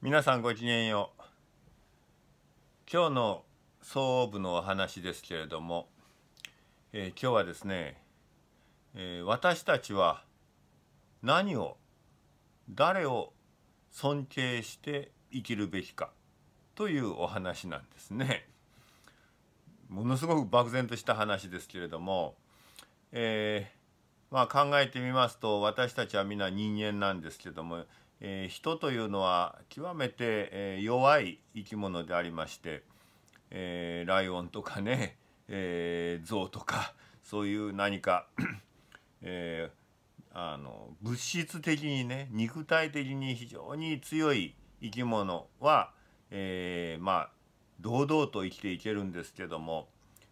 皆さんごきげんよう今日の総部のお話ですけれども、えー、今日はですね、えー、私たちは何を誰を尊敬して生きるべきかというお話なんですね。ものすごく漠然とした話ですけれども、えー、まあ、考えてみますと私たちは皆人間なんですけどもえー、人というのは極めて、えー、弱い生き物でありまして、えー、ライオンとかね、えー、象とかそういう何か えー、あの物質的にね肉体的に非常に強い生き物は、えー、まあ堂々と生きていけるんですけども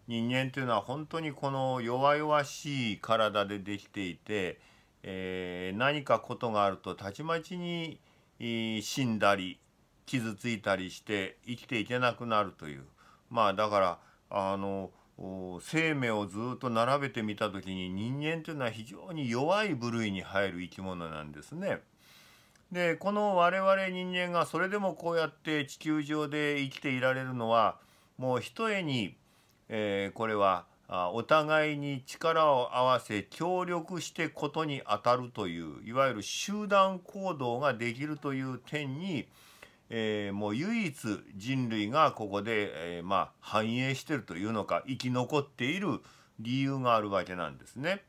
人間というのは本当にこの弱々しい体でできていて、えー、何かことがあるとたちまちに、死んだり傷ついたりして生きていけなくなるというまあだからあの生命をずっと並べてみた時に人間というのは非常に弱い部類に入る生き物なんですね。でこの我々人間がそれでもこうやって地球上で生きていられるのはもうひとえに、えー、これはお互いに力を合わせ協力してことに当たるといういわゆる集団行動ができるという点に、えー、もう唯一人類がここで、えー、まあ、繁栄してるというのか生き残っている理由があるわけなんですね。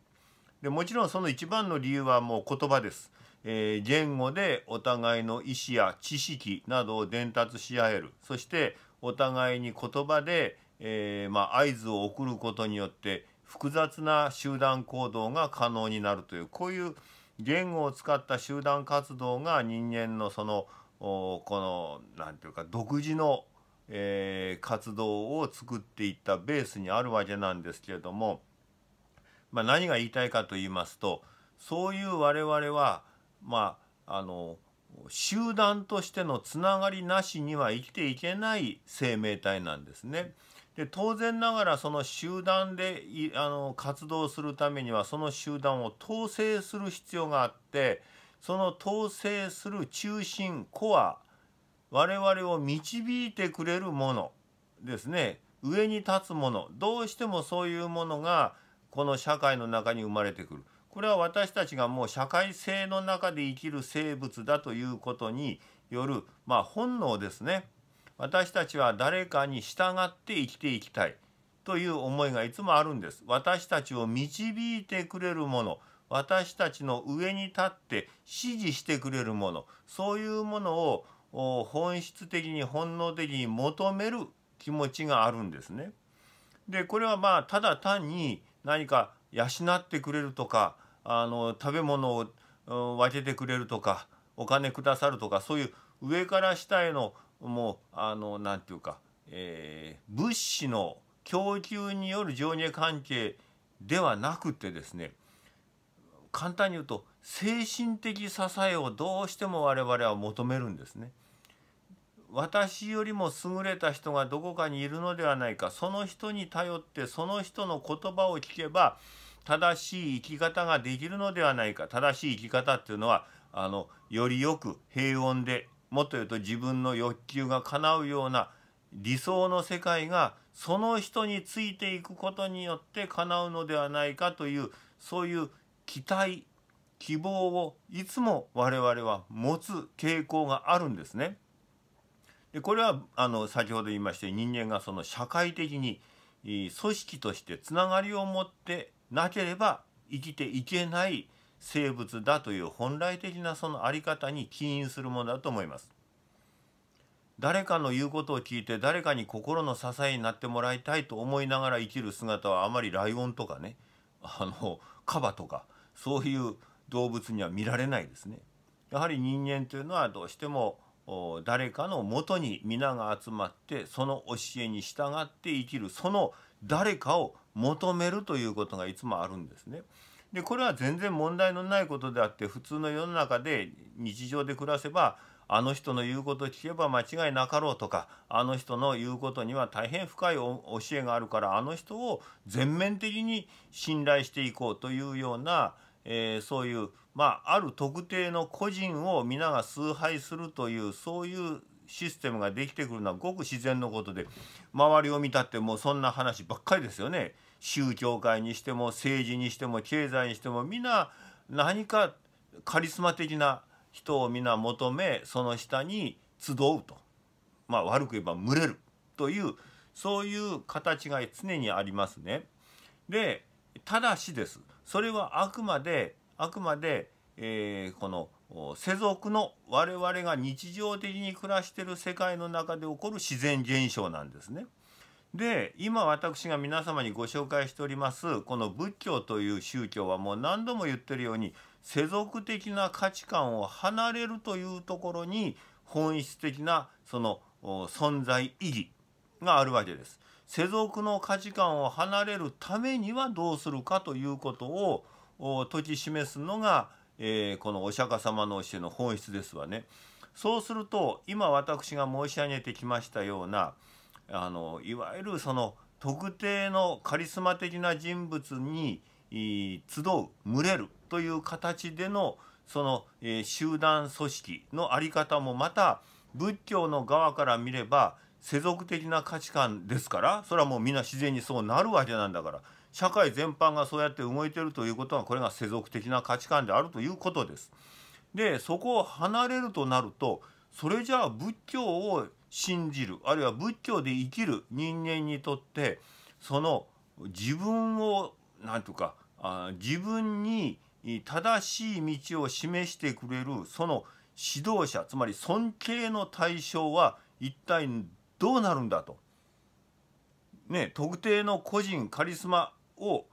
でもちろんその一番の理由はもう言葉です。えー、言語でお互いの意思や知識などを伝達し合えるそしてお互いに言葉でえー、まあ、合図を送ることによって複雑な集団行動が可能になるというこういう言語を使った集団活動が人間のそのこの何て言うか独自の、えー、活動を作っていったベースにあるわけなんですけれども、まあ、何が言いたいかと言いますとそういう我々はまああの集団としてのつながりなしには生きていけない生命体なんですね。で当然ながらその集団であの活動するためにはその集団を統制する必要があってその統制する中心コア我々を導いてくれるものですね上に立つものどうしてもそういうものがこの社会の中に生まれてくるこれは私たちがもう社会性の中で生きる生物だということによる、まあ、本能ですね。私たちは誰かに従って生きていきたいという思いがいつもあるんです。私たちを導いてくれるもの私たちの上に立って支持してくれるものそういうものを本質的に本能的に求める気持ちがあるんですね。でこれはまあただ単に何か養ってくれるとかあの食べ物を分けてくれるとかお金くださるとかそういう上から下へのもうあの何て言うか、えー、物資の供給による上下関係ではなくてですね簡単に言うと精神的支えをどうしても我々は求めるんですね。私よりも優れた人がどこかにいるのではないかその人に頼ってその人の言葉を聞けば正しい生き方ができるのではないか正しい生き方っていうのはあのよりよく平穏でもっと言うと自分の欲求が叶うような理想の世界がその人についていくことによって叶うのではないかというそういう期待希望をいつも我々は持つ傾向があるんですね。でこれはあの先ほど言いまして人間がその社会的に組織としてつながりを持ってなければ生きていけない生物だという本来的なその在り方に起因するものだと思います。誰かの言うことを聞いて誰かに心の支えになってもらいたいと思いながら生きる姿はあまりライオンとかねあのカバとかそういう動物には見られないですね。やはり人間というのはどうしても誰かのもとに皆が集まってその教えに従って生きるその誰かを求めるということがいつもあるんですね。でこれは全然問題のないことであって普通の世の中で日常で暮らせばあの人の言うことを聞けば間違いなかろうとかあの人の言うことには大変深い教えがあるからあの人を全面的に信頼していこうというような、えー、そういう、まあ、ある特定の個人を皆が崇拝するというそういうシステムができてくるのはごく自然のことで周りを見たってもうそんな話ばっかりですよね。宗教界にしても政治にしても経済にしても皆何かカリスマ的な人を皆求めその下に集うと、まあ、悪く言えば群れるというそういう形が常にありますね。でただしですそれはあくまであくまで、えー、この世俗の我々が日常的に暮らしている世界の中で起こる自然現象なんですね。で今私が皆様にご紹介しておりますこの仏教という宗教はもう何度も言ってるように世俗的な価値観を離れるというところに本質的なその存在意義があるわけです。世俗の価値観を離れるためにはどうするかということを解き示すのが、えー、このお釈迦様の教えの本質ですわね。そうすると今私が申し上げてきましたようなあのいわゆるその特定のカリスマ的な人物に集う群れるという形でのその、えー、集団組織の在り方もまた仏教の側から見れば世俗的な価値観ですからそれはもうみんな自然にそうなるわけなんだから社会全般がそうやって動いてるということはこれが世俗的な価値観であるということです。でそこを離れるとなるとそれじゃあ仏教を信じるあるいは仏教で生きる人間にとってその自分を何とかあ自分に正しい道を示してくれるその指導者つまり尊敬の対象は一体どうなるんだと。ね、特定の個人カリスマを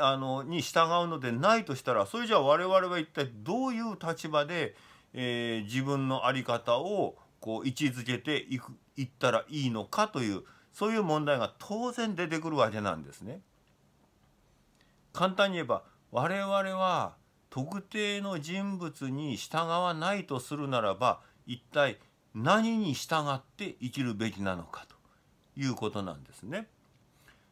あのに従うのでないとしたらそれじゃあ我々は一体どういう立場で、えー、自分の在り方をこう位置づけていくいったらいいのかというそういう問題が当然出てくるわけなんですね。簡単に言えば我々は特定の人物に従わないとするならば一体何に従って生きるべきなのかということなんですね。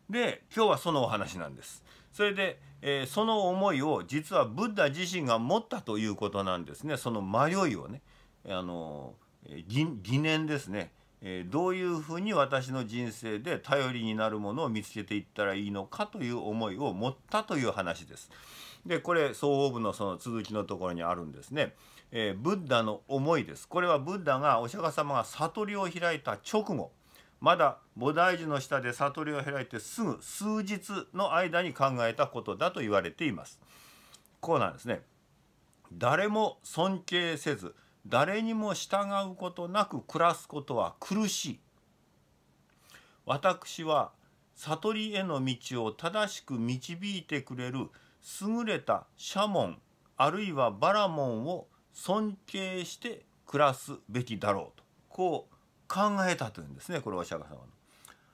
で今日はそのお話なんです。それで、えー、その思いを実はブッダ自身が持ったということなんですねその迷いをね。あのえ疑念ですね、えー、どういうふうに私の人生で頼りになるものを見つけていったらいいのかという思いを持ったという話です。でこれ総合部のその続きのところにあるんですね。えー、ブッダの思いです。これはブッダがお釈迦様が悟りを開いた直後まだ菩提樹の下で悟りを開いてすぐ数日の間に考えたことだと言われています。こうなんですね。誰も尊敬せず誰にも従うことなく暮らすことは苦しい。私は悟りへの道を正しく導いてくれる優れたシャモンあるいはバラモンを尊敬して暮らすべきだろうとこう考えたというんですねこれお釈迦様の。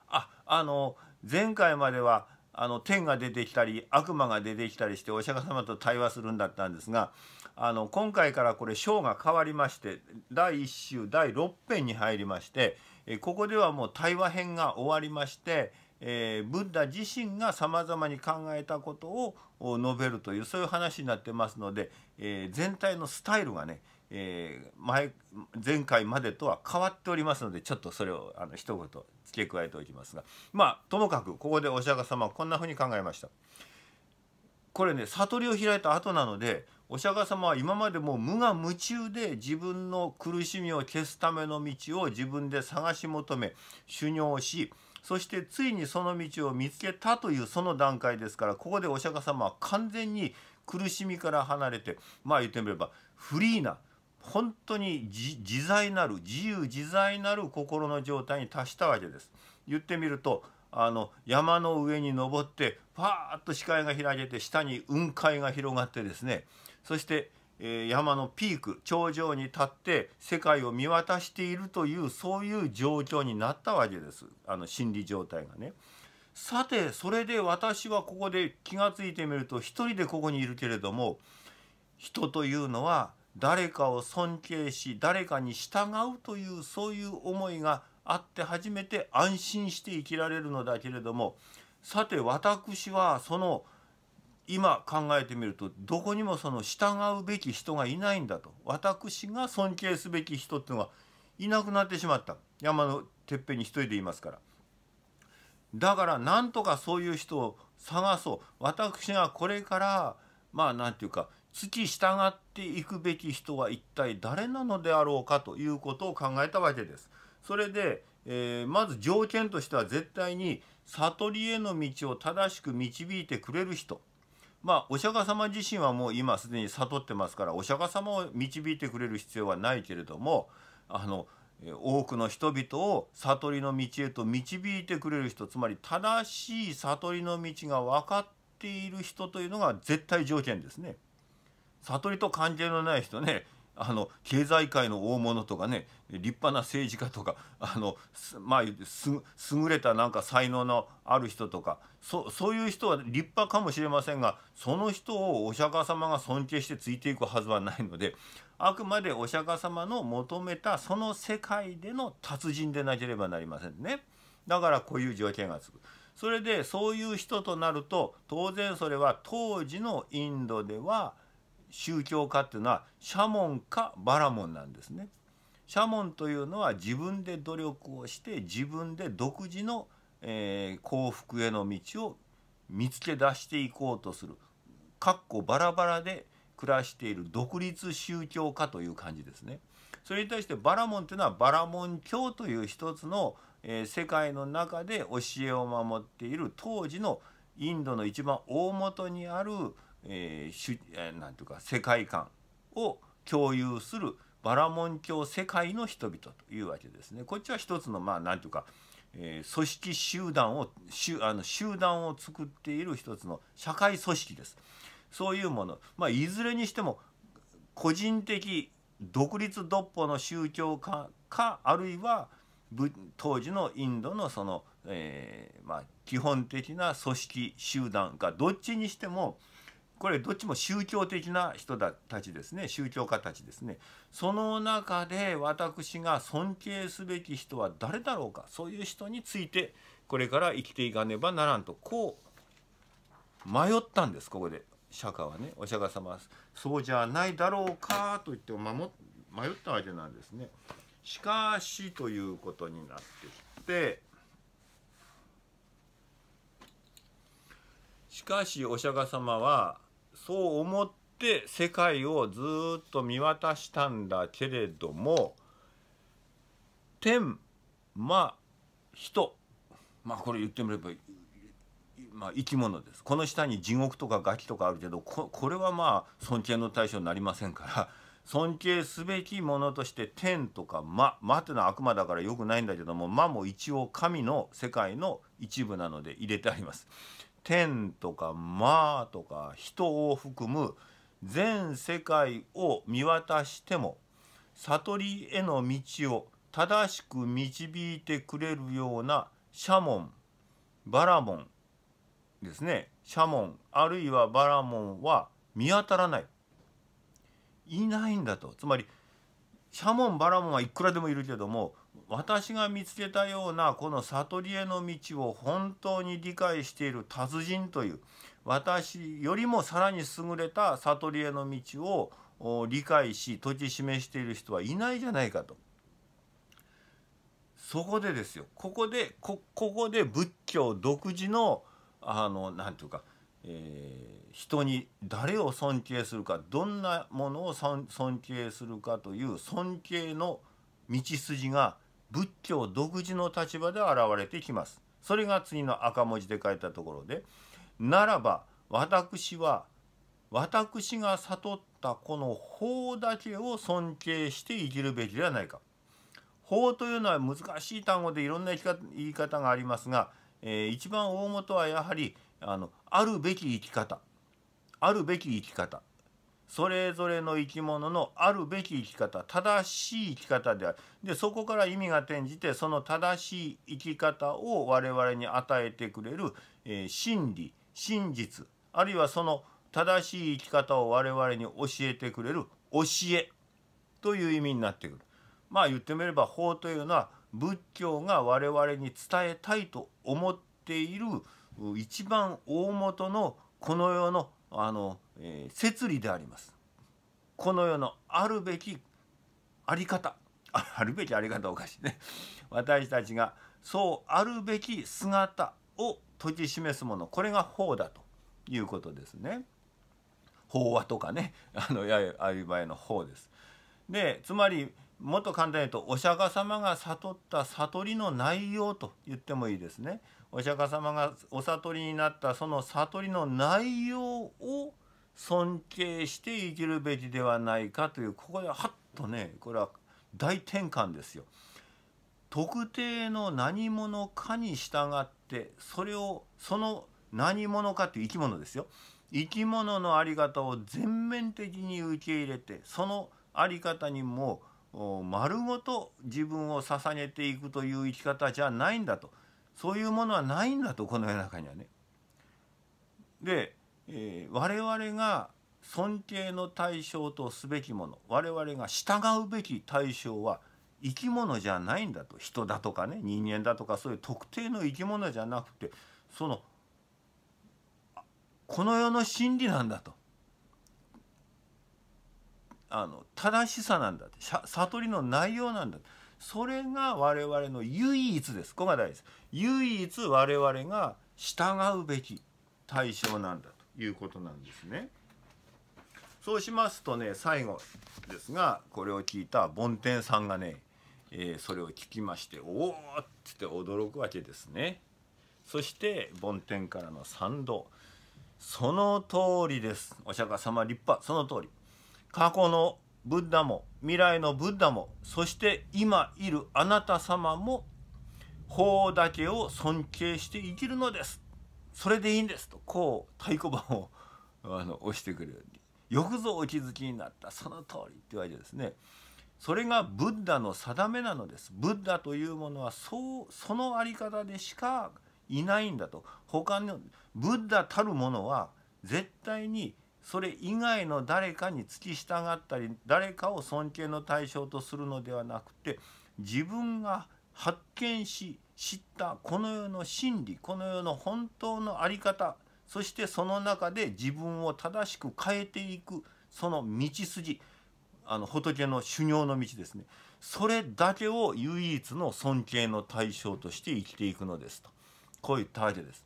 ああの前回まではあの天が出てきたり悪魔が出てきたりしてお釈迦様と対話するんだったんですがあの今回からこれ章が変わりまして第1週第6編に入りましてここではもう対話編が終わりまして、えー、ブッダ自身がさまざまに考えたことを述べるというそういう話になってますので、えー、全体のスタイルがねえー、前前回までとは変わっておりますのでちょっとそれをあの一言付け加えておきますがまあともかくここでお釈迦様はこんなふうに考えました。これね悟りを開いた後なのでお釈迦様は今までも無我夢中で自分の苦しみを消すための道を自分で探し求め修行しそしてついにその道を見つけたというその段階ですからここでお釈迦様は完全に苦しみから離れてまあ言ってみればフリーな本当に自在なる自由自在なる心の状態に達したわけです。言ってみるとあの山の上に登ってパーッと視界が開けて下に雲海が広がってですねそして、え山のピーク頂上に立って世界を見渡しているというそういう状況になったわけですあの心理状態がね。さてそれで私はここで気が付いてみると一人でここにいるけれども人というのは誰かを尊敬し誰かに従うというそういう思いがあって初めて安心して生きられるのだけれどもさて私はその今考えてみるとどこにもその従うべき人がいないんだと私が尊敬すべき人っていうのがいなくなってしまった山のてっぺんに一人でいますからだからなんとかそういう人を探そう私がこれからまあ何て言うか父従っていくべき人は一体誰なのであろうかということを考えたわけです。それで、えー、まず条件としては絶対に悟りへの道を正しく導いてくれる人。まあ、お釈迦様自身はもう今すでに悟ってますからお釈迦様を導いてくれる必要はないけれどもあの多くの人々を悟りの道へと導いてくれる人つまり正しい悟りの道が分かっている人というのが絶対条件ですね。悟りと関係のない人ねあの経済界の大物とかね立派な政治家とかあのまあ優れたなんか才能のある人とかそそういう人は立派かもしれませんがその人をお釈迦様が尊敬してついていくはずはないのであくまでお釈迦様の求めたその世界での達人でなければなりませんね。だからこういう条件がつく。それでそういう人となると当然それは当時のインドでは宗教家っていうのはシャモンかバラモンなんですね。シャモンというのは自分で努力をして自分で独自の、えー、幸福への道を見つけ出していこうとするかっこバラバラで暮らしている独立宗教家という感じですね。それに対してバラモンというのはバラモン教という一つの、えー、世界の中で教えを守っている当時のインドの一番大元にある、えー、主なんていうか世界観を共有するバラモン教世界の人々というわけですね。こっちは一つのまあなんていうか、えー、組織集団を集あの集団を作っている一つの社会組織です。そういうもの、まあ、いずれにしても個人的独立独歩の宗教家かあるいは当時のインドのその、えーまあ、基本的な組織集団かどっちにしてもこれどっちも宗教的な人たちですね宗教家たちですねその中で私が尊敬すべき人は誰だろうかそういう人についてこれから生きていかねばならんとこう迷ったんですここで釈迦はねお釈迦様そうじゃないだろうかと言って守迷ったわけなんですね。しかしということになってきてしかしお釈迦様はそう思って世界をずっと見渡したんだけれども天ま人まあこれ言ってみれば、まあ、生き物ですこの下に地獄とかガキとかあるけどここれはまあ尊敬の対象になりませんから尊敬すべきものとして天とか魔魔というのは悪魔だからよくないんだけども魔も一応神の世界の一部なので入れてあります。天とかまあとか人を含む全世界を見渡しても悟りへの道を正しく導いてくれるようなシャモンバラモンですねシャモンあるいはバラモンは見当たらないいないんだとつまりシャモンバラモンはいくらでもいるけども私が見つけたようなこの悟りへの道を本当に理解している達人という私よりもさらに優れた悟りへの道を理解し土き示している人はいないじゃないかと。そこでですよここでここで仏教独自の何て言うか、えー、人に誰を尊敬するかどんなものを尊敬するかという尊敬の道筋が仏教独自の立場で現れてきます。それが次の赤文字で書いたところで「ならば私は私が悟ったこの法だけを尊敬して生きるべきではないか」。法というのは難しい単語でいろんな言い方がありますが、えー、一番大元はやはりあのあるべき生き方あるべき生き方それぞれの生き物のあるべき生き方正しい生き方であるでそこから意味が転じてその正しい生き方を我々に与えてくれる、えー、真理真実あるいはその正しい生き方を我々に教えてくれる教えという意味になってくる。まあ言ってみれば法というのは仏教が我々に伝えたいと思っている一番大元のこの世のあの、えー、摂理でありますこの世のあるべきあり方あるべきあり方おかしいね私たちがそうあるべき姿を説き示すものこれが法だということですね法話とかねあのやあう場合の法ですでつまりもっと簡単に言うとお釈迦様が悟った悟りの内容と言ってもいいですねお釈迦様がお悟りになったその悟りの内容を尊敬して生きるべきではないかというここではっとねこれは大転換ですよ。特定の何者かに従ってそれをその何者かという生き物ですよ生き物の在り方を全面的に受け入れてその在り方にも丸ごと自分を捧げていくという生き方じゃないんだとそういうものはないんだとこの世の中にはね。で、えー、我々が尊敬の対象とすべきもの我々が従うべき対象は生き物じゃないんだと人だとかね人間だとかそういう特定の生き物じゃなくてそのこの世の真理なんだとあの正しさなんだって悟りの内容なんだと。それが我々の唯一ですここが大事です唯一我々が従うべき対象なんだということなんですねそうしますとね最後ですがこれを聞いた梵天さんがね、えー、それを聞きまして「おお!」っつって驚くわけですねそして梵天からの賛同その通りですお釈迦様立派その通り過去のブッダも未来のブッダもそして今いるあなた様も法だけを尊敬して生きるのですそれでいいんですとこう太鼓判を あの押してくるようによくぞお気づきになったその通りって言わわけですね。それがブッダの定めなのです。ブッダというものはそうその在り方でしかいないんだと他のブッダたるものは絶対にそれ以外の誰かに付き従ったり誰かを尊敬の対象とするのではなくて自分が発見し知ったこの世の真理この世の本当の在り方そしてその中で自分を正しく変えていくその道筋あの仏の修行の道ですねそれだけを唯一の尊敬の対象として生きていくのですとこういったわけです。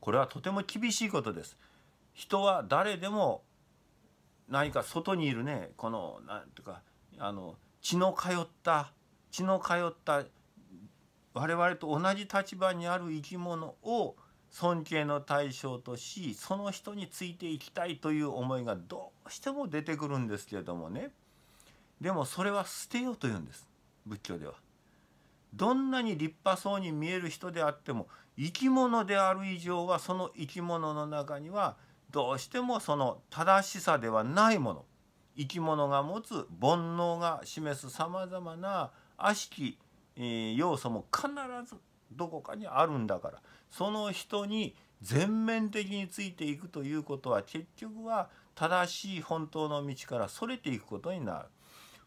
これはとても厳しいことです。人は誰でも何か外にいるねこの何ていうかあの血の通った血の通った我々と同じ立場にある生き物を尊敬の対象としその人についていきたいという思いがどうしても出てくるんですけれどもねでもそれは捨てようというんです仏教では。どんなに立派そうに見える人であっても生き物である以上はその生き物の中にはどうしてもその正しさではないもの生き物が持つ煩悩が示すさまざまな悪しき要素も必ずどこかにあるんだからその人に全面的についていくということは結局は正しい本当の道からそれていくことになる。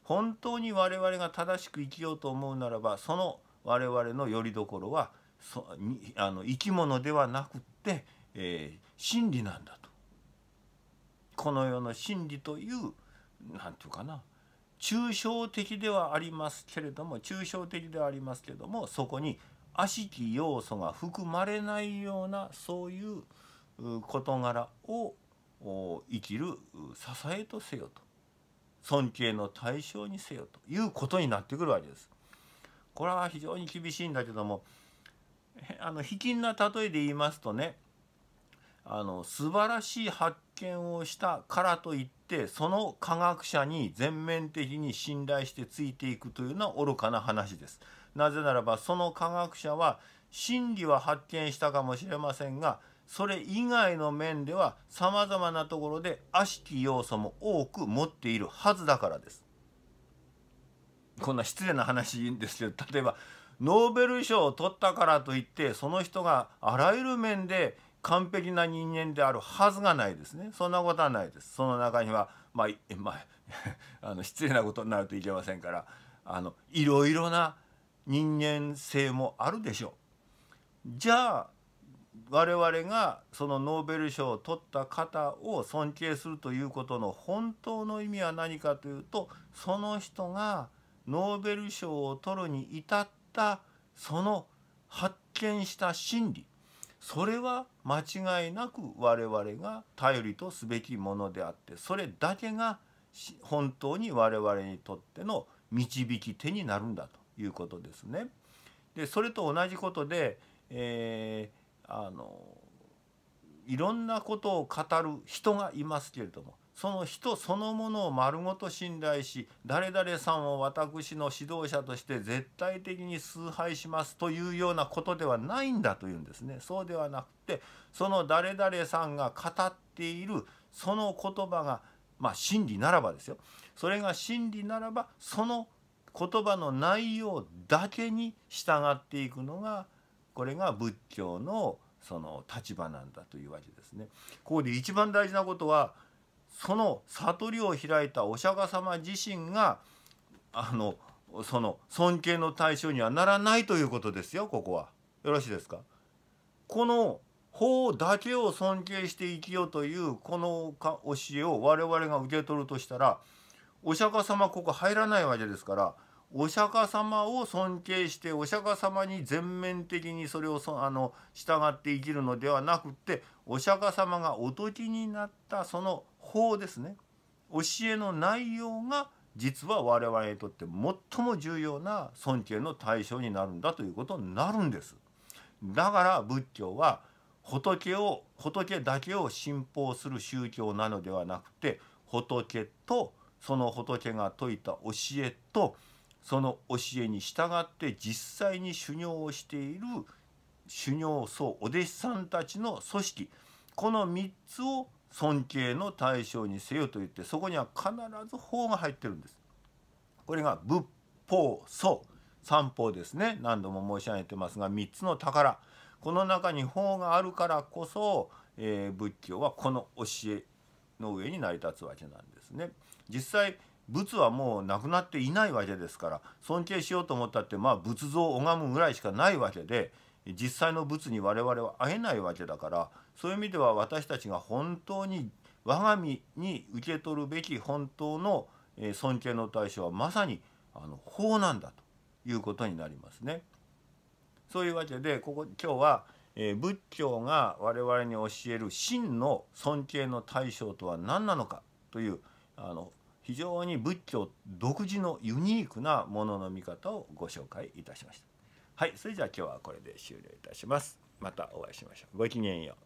本当に我々が正しく生きようと思うならばその我々の拠りろはそあの生き物ではなくって、えー、真理なんだと。この世の真理という何て言うかな抽象的ではありますけれども抽象的ではありますけれどもそこに悪しき要素が含まれないようなそういう事柄を生きる支えとせよと尊敬の対象にせよということになってくるわけです。これは非常に厳しいんだけどもあの秘近な例えで言いますとねあの素晴らしい発見をしたからといってその科学者に全面的に信頼してついていくというのは愚かな話です。なぜならばその科学者は真理は発見したかもしれませんがそれ以外の面ではさまざまなところで悪しき要素も多く持っているはずだからです。こんな失礼な話ですけど例えばノーベル賞を取ったからといってその人があらゆる面で完璧な人間であるはずがないですねそんなことはないですその中にはまあ、まあ、あの失礼なことになるといけませんからあのいろいろな人間性もあるでしょうじゃあ我々がそのノーベル賞を取った方を尊敬するということの本当の意味は何かというとその人がノーベル賞を取るに至ったその発見した真理それは間違いなく我々が頼りとすべきものであってそれだけが本当に我々にとっての導き手になるんだということですね。でそれと同じことで、えー、あのいろんなことを語る人がいますけれどもその人そのものを丸ごと信頼し誰々さんを私の指導者として絶対的に崇拝しますというようなことではないんだというんですねそうではなくてその誰々さんが語っているその言葉がまあ真理ならばですよそれが真理ならばその言葉の内容だけに従っていくのがこれが仏教のその立場なんだというわけですね。ここで一番大事なことはその悟りを開いたお釈迦様自身があのその尊敬の対象にはならないということですよここは。よろしいですかこの法だけを尊敬して生きよというこの教えを我々が受け取るとしたらお釈迦様ここ入らないわけですからお釈迦様を尊敬してお釈迦様に全面的にそれをあの従って生きるのではなくってお釈迦様がおときになったその法ですね教えの内容が実は我々にとって最も重要な尊敬の対象になるんだということになるんです。だから仏教は仏を仏だけを信奉する宗教なのではなくて仏とその仏が説いた教えとその教えに従って実際に修行をしている修行僧お弟子さんたちの組織この3つを尊敬の対象にせよと言ってそこには必ず法が入ってるんです。これが仏法僧三法ですね何度も申し上げてますが3つの宝この中に法があるからこそ、えー、仏教はこの教えの上に成り立つわけなんですね。実際仏はもうなくなっていないわけですから尊敬しようと思ったってまあ仏像を拝むぐらいしかないわけで実際の仏に我々は会えないわけだからそういう意味では私たちが本当に我が身に受け取るべき本当の尊敬の対象はまさにあの法なんだということになりますね。そういうわけでここ今日は、え仏教が我々に教える真の尊敬の対象とは何なのかというあの非常に仏教独自のユニークなものの見方をご紹介いたしました。はいそれじゃあ今日はこれで終了いたしますまたお会いしましょうごきげんよう